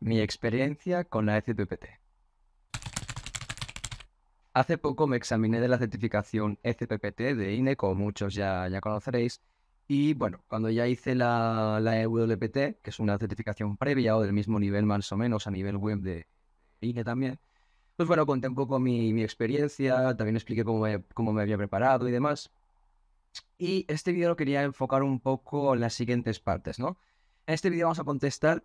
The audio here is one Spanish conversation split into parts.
Mi experiencia con la ECPPT. Hace poco me examiné de la certificación ECPPT de INE, como muchos ya, ya conoceréis, y bueno, cuando ya hice la, la EWPT, que es una certificación previa o del mismo nivel más o menos a nivel web de INE también, pues bueno, conté un poco mi, experiencia, también expliqué cómo me, cómo me había preparado y demás. Y este vídeo lo quería enfocar un poco en las siguientes partes, ¿no? En este vídeo vamos a contestar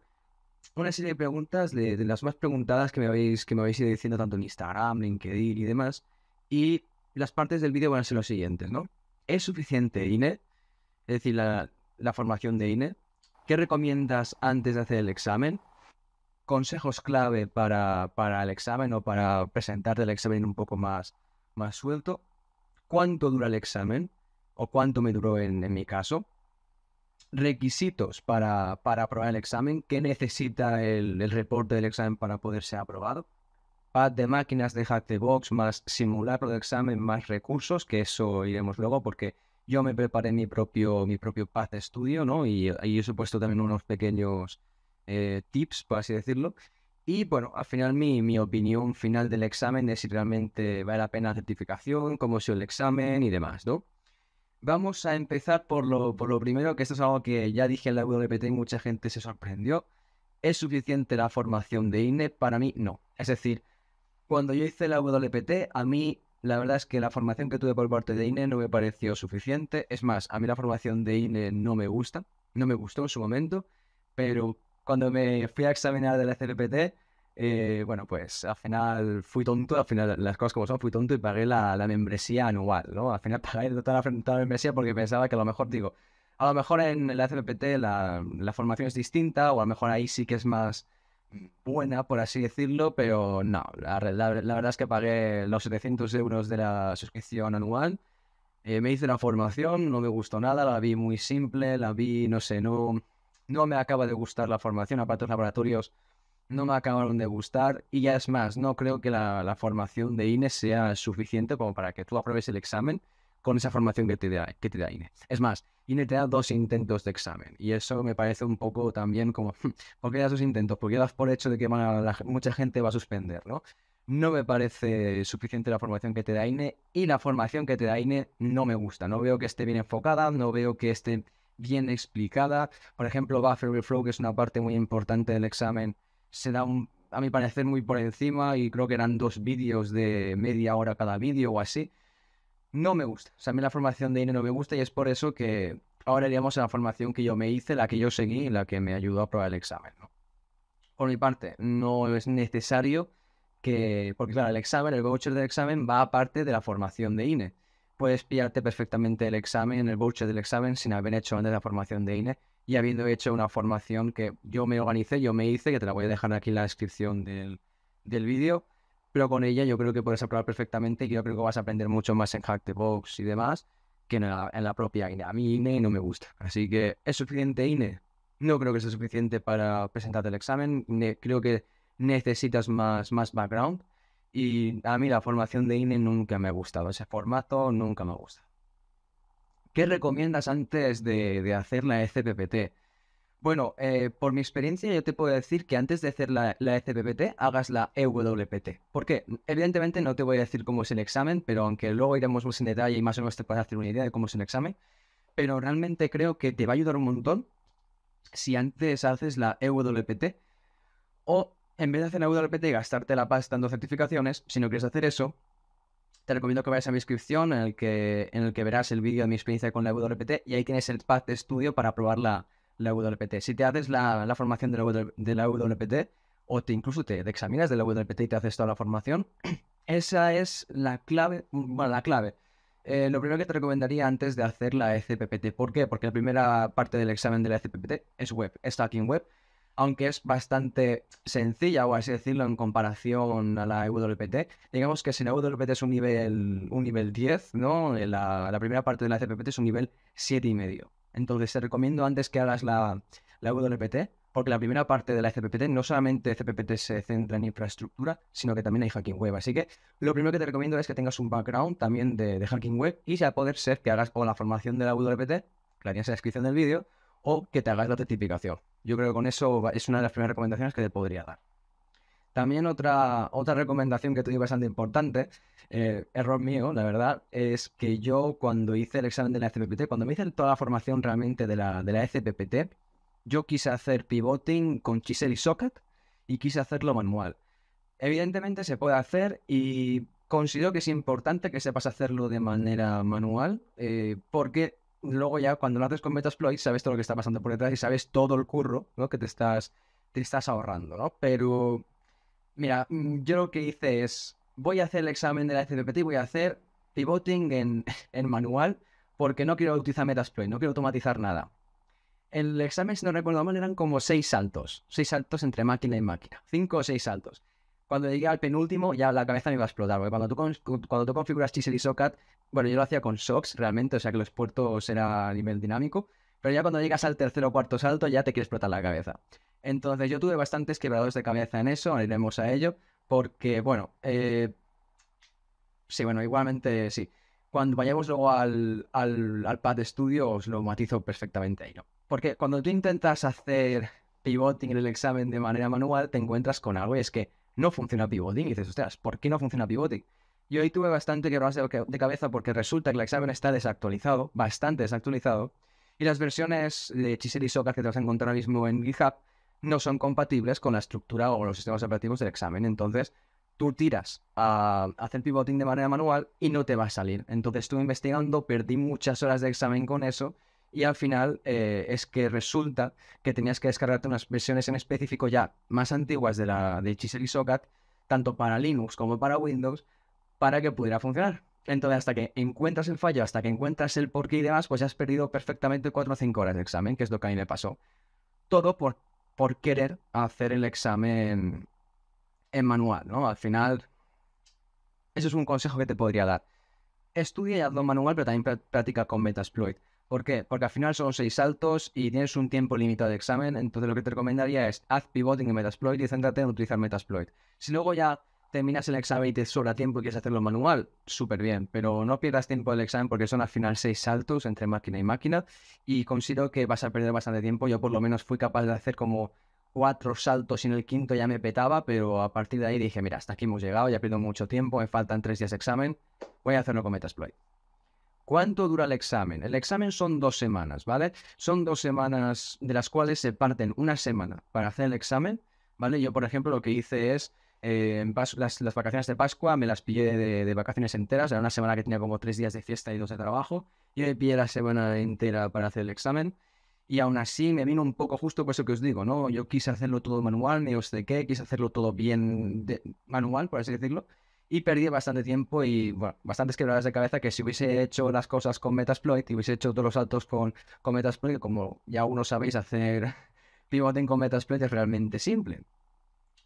una serie de preguntas de, las más preguntadas que me habéis que me ido diciendo tanto en Instagram, LinkedIn y demás. Y las partes del vídeo van a ser las siguientes, ¿no? ¿Es suficiente INE? Es decir, la, formación de INE. ¿Qué recomiendas antes de hacer el examen? ¿Consejos clave para, el examen o para presentarte el examen un poco más, más suelto? ¿Cuánto dura el examen? ¿O cuánto me duró en mi caso? requisitos para, para aprobar el examen, qué necesita el, reporte del examen para poder ser aprobado. Pad de máquinas de hack box más simulacro de examen más recursos, que eso iremos luego porque yo me preparé mi propio, mi propio pad de estudio, ¿no? Y ahí os he puesto también unos pequeños eh, tips, por así decirlo. Y bueno, al final mi, mi opinión final del examen es si realmente vale la pena la certificación, cómo ha sido el examen y demás, ¿no? Vamos a empezar por lo, primero, que esto es algo que ya dije en la WPT y mucha gente se sorprendió. ¿Es suficiente la formación de INE? Para mí, no. Es decir, cuando yo hice la WPT, a mí la verdad es que la formación que tuve por parte de INE no me pareció suficiente. Es más, a mí la formación de INE no me gusta, no me gustó en su momento, pero cuando me fui a examinar de la CPT, eh, bueno, pues al final fui tonto, al final las cosas como son, fui tonto y pagué la, membresía anual, ¿no? Al final pagué toda la, membresía porque pensaba que a lo mejor, digo, a lo mejor en la CPPT la, la, formación es distinta o a lo mejor ahí sí que es más buena, por así decirlo, pero no, la, verdad es que pagué los 700 euros de la suscripción anual. Eh, me hice la formación, no me gustó nada, la vi muy simple, la vi, no sé, no, no me acaba de gustar la formación, aparte los laboratorios no me acabaron de gustar y ya es más, no creo que la, formación de INE sea suficiente como para que tú apruebes el examen con esa formación que te da, que te da INE. Es más, INE te da dos intentos de examen y eso me parece un poco también como, ¿por qué das dos intentos? Porque das por hecho de que mucha gente va a suspender, ¿no? No me parece suficiente la formación que te da INE y la formación que te da INE no me gusta. No veo que esté bien enfocada, no veo que esté bien explicada. Por ejemplo, Buffer Reflow, que es una parte muy importante del examen, se da un, a mi parecer muy por encima y creo que eran dos vídeos de media hora cada vídeo o así. No me gusta. O sea, a mí la formación de INE no me gusta y es por eso que ahora iríamos a la formación que yo me hice, la que yo seguí y la que me ayudó a aprobar el examen. Por mi parte, no es necesario que, porque claro, el examen, el voucher del examen va aparte de la formación de INE. Puedes pillarte perfectamente el examen, el voucher del examen sin haber hecho antes la formación de INE y habiendo hecho una formación que yo me organicé, yo me hice, que te la voy a dejar aquí en la descripción del, vídeo, pero con ella yo creo que puedes aprobar perfectamente y yo creo que vas a aprender mucho más en Hack the Box y demás que en la, propia INE. A mí INE no me gusta, así que ¿es suficiente INE? No creo que sea suficiente para presentarte el examen, creo que necesitas más, más background y a mí la formación de INE nunca me ha gustado, ese formato nunca me gusta. ¿Qué recomiendas antes de, hacer la ECPPT? Bueno, eh, por mi experiencia yo te puedo decir que antes de hacer la, la, ECPPT hagas la EWPT. ¿Por qué? Evidentemente no te voy a decir cómo es el examen, pero aunque luego iremos más en detalle y más o menos te puedas hacer una idea de cómo es el examen, pero realmente creo que te va a ayudar un montón si antes haces la EWPT o en vez de hacer la EWPT y gastarte la pasta dando certificaciones, si no quieres hacer eso, te recomiendo que vayas a mi inscripción en el que, en el que verás el vídeo de mi experiencia con la WPT y ahí tienes el path de estudio para probar la, la WPT. Si te haces la, formación de la, de WPT o te incluso te, examinas de la WPT y te haces toda la formación, esa es la clave, bueno, la clave. Eh, lo primero que te recomendaría antes de hacer la ECPPT. ¿Por qué? Porque la primera parte del examen de la ECPPT es web, está aquí en web aunque es bastante sencilla, o así decirlo, en comparación a la EWPT. Digamos que si la EWPT es un nivel, un nivel 10, ¿no? La, primera parte de la CPPT es un nivel y medio. Entonces te recomiendo antes que hagas la, la porque la primera parte de la CPT no solamente CPPT se centra en infraestructura, sino que también hay hacking web. Así que lo primero que te recomiendo es que tengas un background también de, hacking web y si poder ser que hagas o la formación de la WPT, la en la descripción del vídeo, o que te hagas la testificación, Yo creo que con eso es una de las primeras recomendaciones que te podría dar. También otra, otra recomendación que te bastante importante, eh, error mío, la verdad, es que yo cuando hice el examen de la FPPT, cuando me hice toda la formación realmente de la, de FPPT, yo quise hacer pivoting con chisel y socket y quise hacerlo manual. Evidentemente se puede hacer y considero que es importante que sepas hacerlo de manera manual eh, porque luego ya cuando lo haces con Metasploit sabes todo lo que está pasando por detrás y sabes todo el curro que te estás, te estás ahorrando, ¿no? Pero, mira, mm, yo lo que hice es, voy a hacer el examen de la y voy a hacer pivoting en, en manual porque no quiero utilizar Metasploit, no quiero automatizar nada. El examen, si no recuerdo mal, eran como seis saltos, seis saltos entre máquina y máquina, cinco o seis saltos cuando llegué al penúltimo ya la cabeza me iba a explotar, porque cuando tú, cuando tú configuras Chisel y Socket, bueno, yo lo hacía con SOX realmente, o sea que los puertos era a nivel dinámico, pero ya cuando llegas al tercer o cuarto salto ya te quiere explotar la cabeza. Entonces yo tuve bastantes quebrados de cabeza en eso, ahora iremos a ello, porque bueno, eh, sí, bueno, igualmente sí. Cuando vayamos luego al, al, al Pad estudio os lo matizo perfectamente ahí, ¿no? Porque cuando tú intentas hacer pivoting en el examen de manera manual, te encuentras con algo y es que no funciona pivoting. Y dices, ostras, ¿por qué no funciona pivoting? Y hoy tuve bastante quebradas de cabeza porque resulta que el examen está desactualizado, bastante desactualizado, y las versiones de Chisel y Soca que te vas a encontrar ahora mismo en GitHub no son compatibles con la estructura o los sistemas operativos del examen. Entonces, tú tiras a hacer pivoting de manera manual y no te va a salir. Entonces, estuve investigando, perdí muchas horas de examen con eso y al final eh, es que resulta que tenías que descargarte unas versiones en específico ya más antiguas de, la, de Chisel y Socat, tanto para Linux como para Windows, para que pudiera funcionar. Entonces, hasta que encuentras el fallo, hasta que encuentras el porqué y demás, pues ya has perdido perfectamente 4 o 5 horas de examen, que es lo que a mí me pasó. Todo por, por querer hacer el examen en manual, ¿no? Al final, eso es un consejo que te podría dar. Estudia y hazlo manual, pero también practica con Metasploit. ¿Por qué? Porque al final son seis saltos y tienes un tiempo limitado de examen, entonces lo que te recomendaría es haz pivoting en Metasploit y céntrate en utilizar Metasploit. Si luego ya terminas el examen y te sobra tiempo y quieres hacerlo manual, súper bien, pero no pierdas tiempo del examen porque son al final seis saltos entre máquina y máquina y considero que vas a perder bastante tiempo. Yo por lo menos fui capaz de hacer como cuatro saltos y en el quinto ya me petaba, pero a partir de ahí dije, mira, hasta aquí hemos llegado, ya pierdo mucho tiempo, me faltan tres días de examen, voy a hacerlo con Metasploit. ¿Cuánto dura el examen? El examen son dos semanas, ¿vale? Son dos semanas de las cuales se parten una semana para hacer el examen, ¿vale? Yo, por ejemplo, lo que hice es, eh, en las, vacaciones de Pascua me las pillé de, vacaciones enteras, era una semana que tenía como tres días de fiesta y dos de trabajo, yo me pillé la semana entera para hacer el examen y aún así me vino un poco justo por eso que os digo, ¿no? Yo quise hacerlo todo manual, ni os de qué, quise hacerlo todo bien de, manual, por así decirlo, y perdí bastante tiempo y bueno, bastantes quebradas de cabeza que si hubiese hecho las cosas con Metasploit y hubiese hecho todos los saltos con, con Metasploit, como ya uno sabéis, hacer pivoting con Metasploit es realmente simple.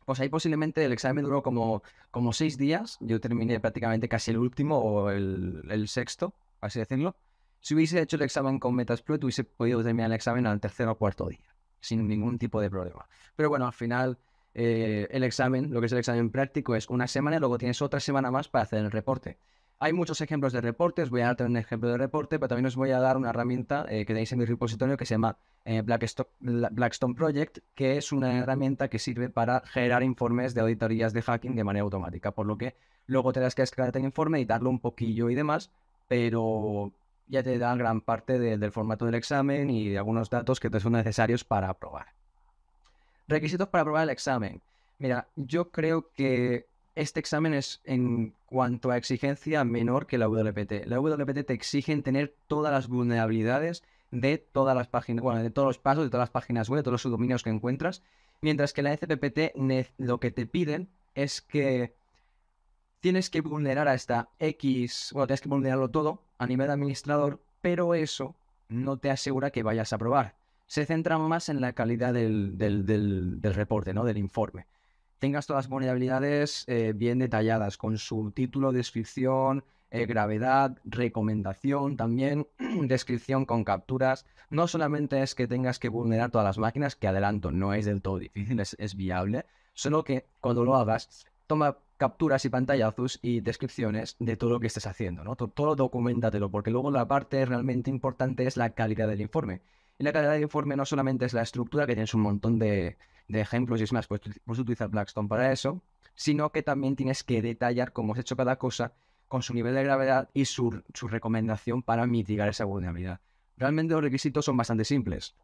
Pues ahí posiblemente el examen duró como, como seis días, yo terminé prácticamente casi el último o el, el sexto, así decirlo. Si hubiese hecho el examen con Metasploit, hubiese podido terminar el examen al tercer o cuarto día, sin ningún tipo de problema. Pero bueno, al final eh, el examen, lo que es el examen práctico, es una semana y luego tienes otra semana más para hacer el reporte. Hay muchos ejemplos de reportes, voy a darte un ejemplo de reporte, pero también os voy a dar una herramienta eh, que tenéis en mi repositorio que se llama eh, Blackstone, Project, que es una herramienta que sirve para generar informes de auditorías de hacking de manera automática, por lo que luego tendrás que escalar el informe, y darle un poquillo y demás, pero ya te da gran parte del formato del examen y de algunos datos que te son necesarios para aprobar. Requisitos para aprobar el examen. Mira, yo creo que este examen es en cuanto a exigencia menor que la WPT. La WPT te exigen tener todas las vulnerabilidades de todas las páginas, bueno, de todos los pasos, de todas las páginas web, de todos los subdominios que encuentras, mientras que la FPPT lo que te piden es que tienes que vulnerar a esta X, bueno, tienes que vulnerarlo todo a nivel administrador, pero eso no te asegura que vayas a aprobar se centra más en la calidad del, reporte, ¿no? del informe. Tengas todas las vulnerabilidades eh, bien detalladas, con su título, descripción, eh, gravedad, recomendación también, descripción con capturas. No solamente es que tengas que vulnerar todas las máquinas, que adelanto, no es del todo difícil, es, viable, solo que cuando lo hagas, toma capturas y pantallazos y descripciones de todo lo que estés haciendo, ¿no? Todo, todo documentatelo, porque luego la parte realmente importante es la calidad del informe. Y la calidad de informe no solamente es la estructura, que tienes un montón de, ejemplos y es más, puedes, puedes utilizar Blackstone para eso, sino que también tienes que detallar cómo has hecho cada cosa con su nivel de gravedad y su, recomendación para mitigar esa vulnerabilidad. Realmente los requisitos son bastante simples.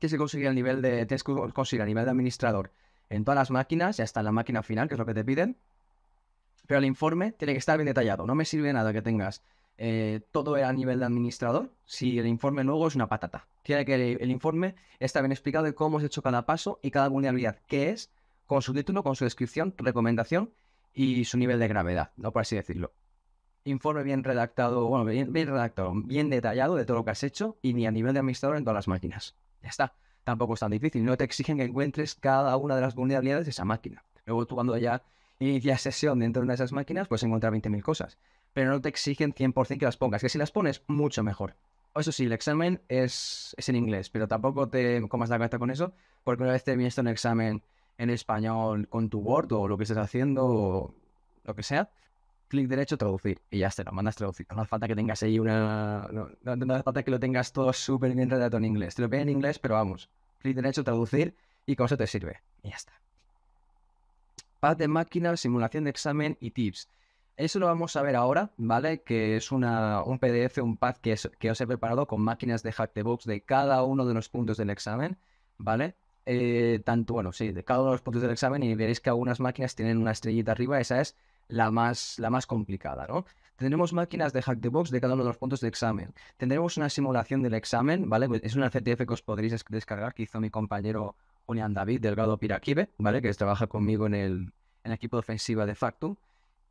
Tienes que conseguir el nivel de, tienes que conseguir el nivel de administrador en todas las máquinas, ya está en la máquina final, que es lo que te piden, pero el informe tiene que estar bien detallado. No me sirve nada que tengas eh, todo a nivel de administrador, si el informe luego es una patata. Quiere que el, informe está bien explicado de cómo se ha hecho cada paso y cada vulnerabilidad, qué es, con su título, con su descripción, recomendación y su nivel de gravedad, no por así decirlo. Informe bien redactado, bueno, bien, redactado, bien detallado de todo lo que has hecho y ni a nivel de administrador en todas las máquinas. Ya está. Tampoco es tan difícil. No te exigen que encuentres cada una de las vulnerabilidades de esa máquina. Luego tú cuando ya inicias sesión dentro de una de esas máquinas, pues encontrar 20.000 cosas pero no te exigen 100% que las pongas, que si las pones, mucho mejor. Eso sí, el examen es, es en inglés, pero tampoco te comas la cabeza con eso, porque una vez te vienes un examen en español con tu Word o lo que estés haciendo o lo que sea, clic derecho, traducir, y ya está, lo mandas traducir. No hace falta que tengas ahí una... No, hace falta que lo tengas todo súper bien redactado en inglés. Te lo piden en inglés, pero vamos, clic derecho, traducir, y con eso te sirve. Y ya está. Paz de máquina, simulación de examen y tips. Eso lo vamos a ver ahora, ¿vale? Que es un PDF, un pad que, os he preparado con máquinas de hack the box de cada uno de los puntos del examen, ¿vale? Eh, tanto, bueno, sí, de cada uno de los puntos del examen y veréis que algunas máquinas tienen una estrellita arriba, esa es la más, la más complicada, ¿no? Tendremos máquinas de hack the box de cada uno de los puntos de examen. Tendremos una simulación del examen, ¿vale? Pues es una CTF que os podréis descargar que hizo mi compañero Julián David Delgado piraquibe ¿vale? Que trabaja conmigo en el, en el equipo de ofensiva de Factum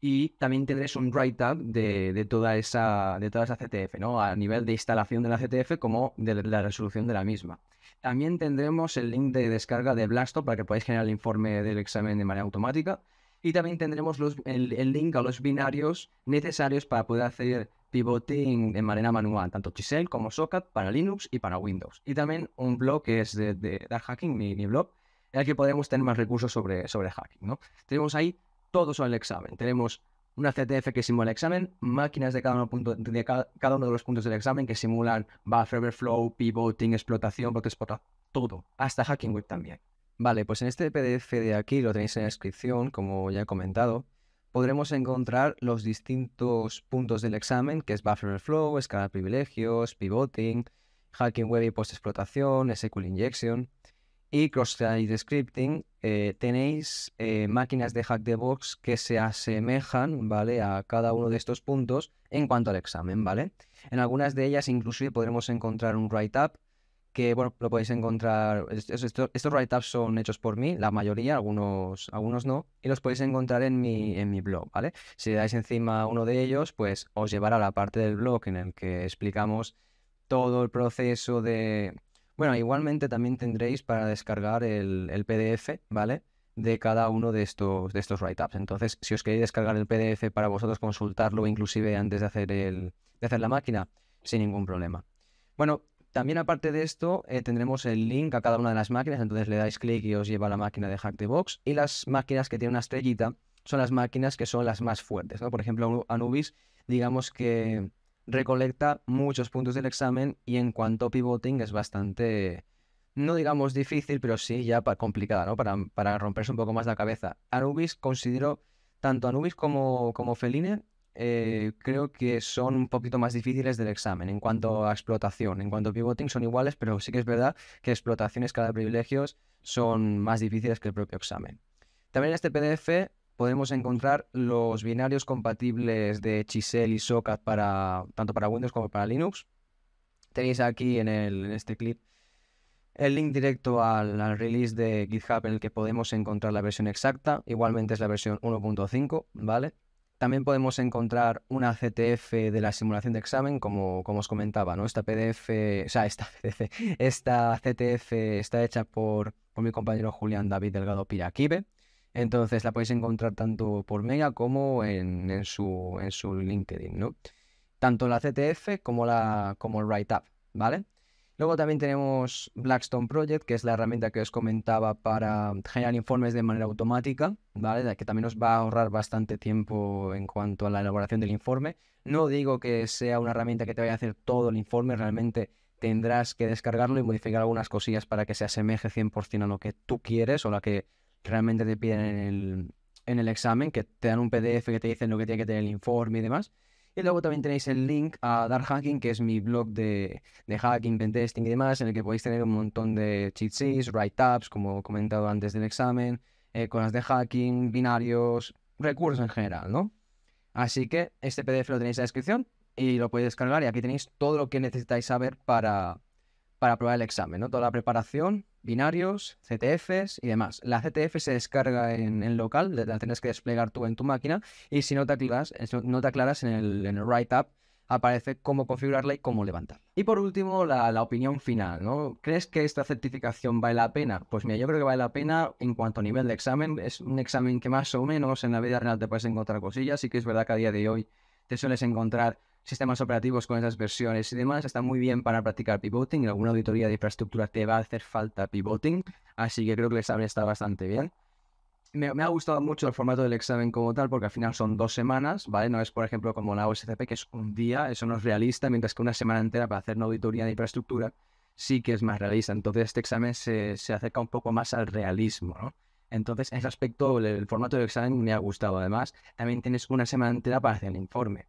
y también tendréis un write-up de, toda esa, de CTF, ¿no? A nivel de instalación de la CTF como de la resolución de la misma. También tendremos el link de descarga de Blasto para que podáis generar el informe del examen de manera automática. Y también tendremos los, el, link a los binarios necesarios para poder hacer pivoting de manera manual, tanto Chisel como Socat, para Linux y para Windows. Y también un blog que es de, Dark Hacking, mi, blog, en el que podemos tener más recursos sobre, sobre hacking. ¿no? Tenemos ahí todos son el examen. Tenemos una CTF que simula el examen, máquinas de cada uno, de los puntos del examen que simulan buffer overflow, pivoting, explotación, Explotación, todo, hasta Hacking Web también. Vale, pues en este PDF de aquí, lo tenéis en la descripción, como ya he comentado, podremos encontrar los distintos puntos del examen, que es buffer overflow, escalar privilegios, pivoting, Hacking Web y post-explotación, SQL Injection. Y cross-site scripting, eh, tenéis eh, máquinas de hack the box que se asemejan, ¿vale? A cada uno de estos puntos en cuanto al examen, ¿vale? En algunas de ellas inclusive podremos encontrar un write-up que, bueno, lo podéis encontrar, estos, write-ups son hechos por mí, la mayoría, algunos, algunos no, y los podéis encontrar en mi, en mi blog, ¿vale? Si le dais encima uno de ellos, pues os llevará a la parte del blog en el que explicamos todo el proceso de, bueno, igualmente también tendréis para descargar el, PDF, ¿vale? De cada uno de estos, de estos write-ups. Entonces, si os queréis descargar el PDF para vosotros consultarlo, inclusive antes de hacer, el, hacer la máquina, sin ningún problema. Bueno, también aparte de esto, eh, tendremos el link a cada una de las máquinas, entonces le dais clic y os lleva a la máquina de Hack the Box. Y las máquinas que tienen una estrellita son las máquinas que son las más fuertes, ¿no? Por ejemplo, Anubis, digamos que recolecta muchos puntos del examen y en cuanto a pivoting es bastante, no digamos difícil, pero sí ya para, complicada, ¿no? Para, romperse un poco más la cabeza. Anubis considero, tanto Anubis como, como Feline, eh, creo que son un poquito más difíciles del examen en cuanto a explotación. En cuanto a pivoting son iguales, pero sí que es verdad que explotaciones cada escala privilegios son más difíciles que el propio examen. También en este PDF podemos encontrar los binarios compatibles de Chisel y Socat para tanto para Windows como para Linux. Tenéis aquí en, en este clip el link directo al, release de GitHub en el que podemos encontrar la versión exacta. Igualmente es la versión 1.5, ¿vale? También podemos encontrar una CTF de la simulación de examen, como, como os comentaba, ¿no? Esta PDF, o sea, esta CTF está hecha por, mi compañero Julián David Delgado Piraquibe. Entonces la podéis encontrar tanto por Mega como en, su, en su LinkedIn, ¿no? Tanto la CTF como, la, como el Write Up, ¿vale? Luego también tenemos Blackstone Project, que es la herramienta que os comentaba para generar informes de manera automática, ¿vale? Que también os va a ahorrar bastante tiempo en cuanto a la elaboración del informe. No digo que sea una herramienta que te vaya a hacer todo el informe, realmente tendrás que descargarlo y modificar algunas cosillas para que se asemeje 100% a lo que tú quieres o, la que, realmente te piden en el, examen, que te dan un PDF que te dicen lo que tiene que tener el informe y demás. Y luego también tenéis el link a Dark Hacking, que es mi blog de, de hacking, pentesting y demás, en el que podéis tener un montón de cheat sheets, write-ups, como he comentado antes del examen, eh, cosas de hacking, binarios, recursos en general, ¿no? Así que este PDF lo tenéis en la descripción y lo podéis descargar y aquí tenéis todo lo que necesitáis saber para, para aprobar el examen, ¿no? Toda la preparación binarios, CTFs y demás. La CTF se descarga en, en local, la tienes que desplegar tú en tu máquina y si no te aclaras, eh, no te aclaras en el, write up aparece cómo configurarla y cómo levantarla. Y por último, la, opinión final, ¿no? ¿Crees que esta certificación vale la pena? Pues mira, yo creo que vale la pena en cuanto a nivel de examen. Es un examen que más o menos en la vida real te puedes encontrar cosillas. y que es verdad que a día de hoy te sueles encontrar sistemas operativos con esas versiones y demás, está muy bien para practicar pivoting. En alguna auditoría de infraestructura te va a hacer falta pivoting, así que creo que el examen está bastante bien. Me, ha gustado mucho el formato del examen como tal, porque al final son dos semanas, ¿vale? No es, por ejemplo, como la OSCP, que es un día, eso no es realista, mientras que una semana entera para hacer una auditoría de infraestructura sí que es más realista. Entonces, este examen se, acerca un poco más al realismo, ¿no? Entonces, en ese aspecto, el, el, formato del examen me ha gustado. Además, también tienes una semana entera para hacer el informe.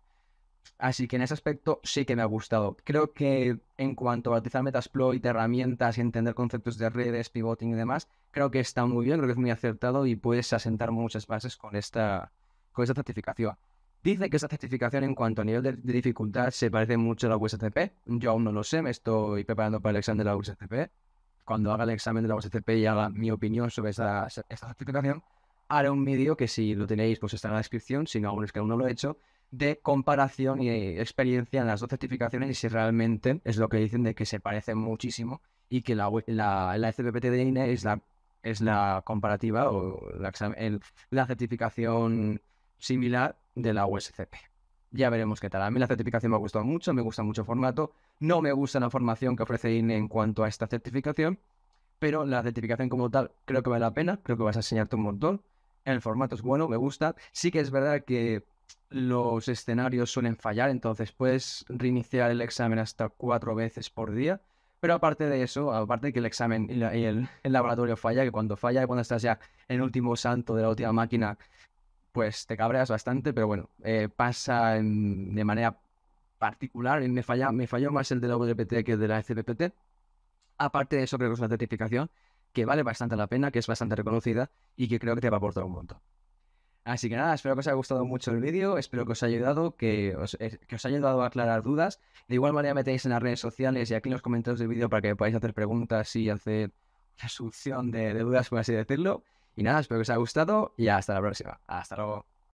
Así que en ese aspecto sí que me ha gustado. Creo que en cuanto a utilizar Metasploit, herramientas y entender conceptos de redes, pivoting y demás, creo que está muy bien, creo que es muy acertado y puedes asentar muchas bases con esta, con esta certificación. Dice que esta certificación en cuanto a nivel de, dificultad se parece mucho a la USCP. Yo aún no lo sé, me estoy preparando para el examen de la USCP. Cuando haga el examen de la USCP y haga mi opinión sobre esta, esta certificación, haré un vídeo que si lo tenéis pues está en la descripción, si no, aún es que aún no lo he hecho, de comparación y experiencia en las dos certificaciones y si realmente es lo que dicen de que se parecen muchísimo y que la, la, la de INE es la, es la comparativa o la, la certificación similar de la USCP. Ya veremos qué tal. A mí la certificación me ha gustado mucho, me gusta mucho el formato. No me gusta la formación que ofrece INE en cuanto a esta certificación, pero la certificación como tal creo que vale la pena, creo que vas a enseñarte un montón. El formato es bueno, me gusta. Sí que es verdad que los escenarios suelen fallar, entonces puedes reiniciar el examen hasta cuatro veces por día. Pero aparte de eso, aparte de que el examen y, el, laboratorio falla, que cuando falla, y cuando estás ya en el último santo de la última máquina, pues te cabreas bastante, pero bueno, eh, pasa de manera particular. Me, falla, me falló más el de la WPT que el de la FPPT. Aparte de eso, creo que es una certificación que vale bastante la pena, que es bastante reconocida y que creo que te va a aportar un montón. Así que nada, espero que os haya gustado mucho el vídeo, espero que os haya ayudado, que os, eh, haya ayudado a aclarar dudas. De igual manera metéis en las redes sociales y aquí en los comentarios del vídeo para que podáis hacer preguntas y hacer resolución solución de dudas, por así decirlo. Y nada, espero que os haya gustado y hasta la próxima. Hasta luego.